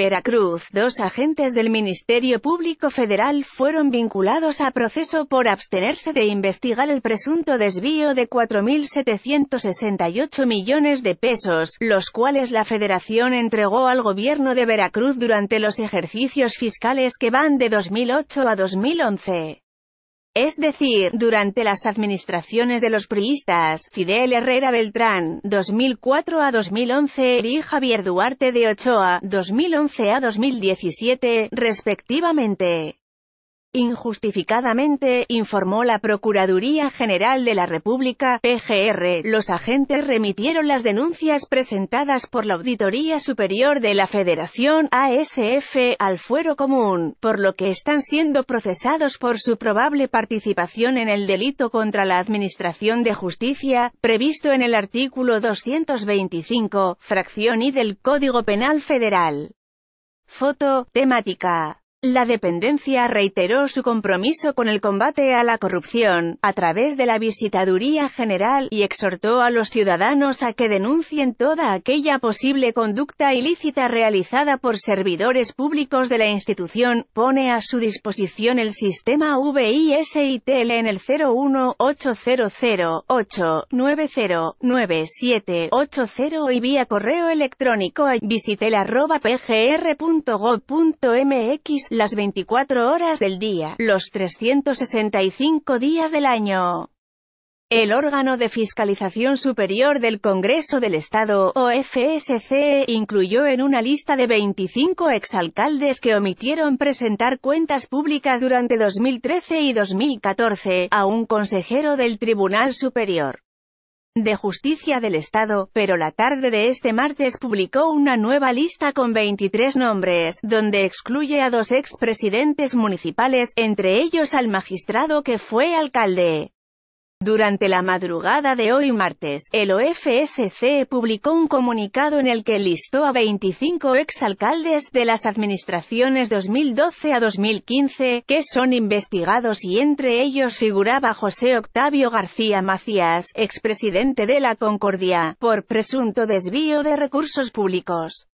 Veracruz, dos agentes del Ministerio Público Federal fueron vinculados a proceso por abstenerse de investigar el presunto desvío de 4.768 millones de pesos, los cuales la Federación entregó al gobierno de Veracruz durante los ejercicios fiscales que van de 2008 a 2011. Es decir, durante las administraciones de los priistas, Fidel Herrera Beltrán, 2004 a 2011, y Javier Duarte de Ochoa, 2011 a 2017, respectivamente. Injustificadamente, informó la Procuraduría General de la República, PGR, los agentes remitieron las denuncias presentadas por la Auditoría Superior de la Federación, ASF, al Fuero Común, por lo que están siendo procesados por su probable participación en el delito contra la Administración de Justicia, previsto en el artículo 225, fracción I del Código Penal Federal. Foto, temática. La dependencia reiteró su compromiso con el combate a la corrupción, a través de la visitaduría general, y exhortó a los ciudadanos a que denuncien toda aquella posible conducta ilícita realizada por servidores públicos de la institución, pone a su disposición el sistema VISITL en el 018008909780 y vía correo electrónico a las 24 horas del día, los 365 días del año. El órgano de fiscalización superior del Congreso del Estado, OFSC, incluyó en una lista de 25 exalcaldes que omitieron presentar cuentas públicas durante 2013 y 2014, a un consejero del Tribunal Superior de Justicia del Estado, pero la tarde de este martes publicó una nueva lista con 23 nombres, donde excluye a dos expresidentes municipales, entre ellos al magistrado que fue alcalde. Durante la madrugada de hoy martes, el OFSC publicó un comunicado en el que listó a 25 exalcaldes de las administraciones 2012 a 2015, que son investigados y entre ellos figuraba José Octavio García Macías, expresidente de la Concordia, por presunto desvío de recursos públicos.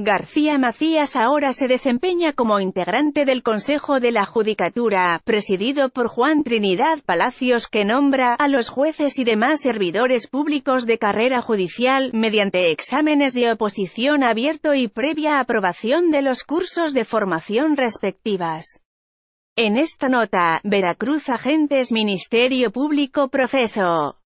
García Macías ahora se desempeña como integrante del Consejo de la Judicatura, presidido por Juan Trinidad Palacios que nombra a los jueces y demás servidores públicos de carrera judicial, mediante exámenes de oposición abierto y previa aprobación de los cursos de formación respectivas. En esta nota, Veracruz Agentes Ministerio Público Proceso.